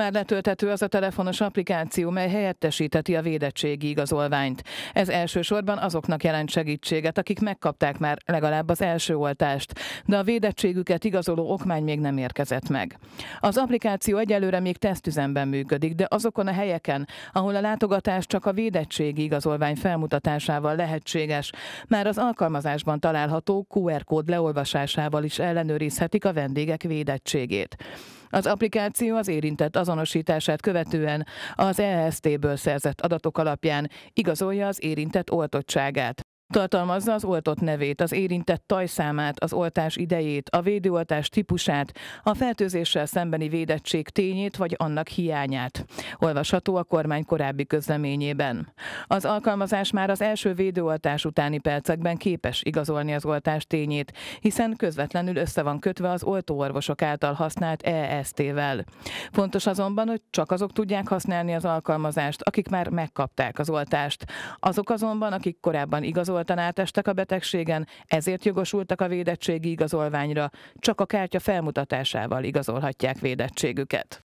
Már letölthető az a telefonos applikáció, mely helyettesíteti a védettségi igazolványt. Ez elsősorban azoknak jelent segítséget, akik megkapták már legalább az első oltást, de a védettségüket igazoló okmány még nem érkezett meg. Az applikáció egyelőre még tesztüzemben működik, de azokon a helyeken, ahol a látogatás csak a védettségi igazolvány felmutatásával lehetséges, már az alkalmazásban található QR kód leolvasásával is ellenőrizhetik a vendégek védettségét. Az applikáció az érintett azonosítását követően az EST-ből szerzett adatok alapján igazolja az érintett oltottságát. Tartalmazza az oltott nevét, az érintett tajszámát, az oltás idejét, a védőoltás típusát, a fertőzéssel szembeni védettség tényét vagy annak hiányát. Olvasható a kormány korábbi közleményében. Az alkalmazás már az első védőoltás utáni percekben képes igazolni az oltás tényét, hiszen közvetlenül össze van kötve az oltóorvosok által használt EST-vel. Fontos azonban, hogy csak azok tudják használni az alkalmazást, akik már megkapták az oltást. Azok azonban, akik korábban igazolták, túlzottan átestek a betegségen, ezért jogosultak a védettségi igazolványra, csak a kártya felmutatásával igazolhatják védettségüket.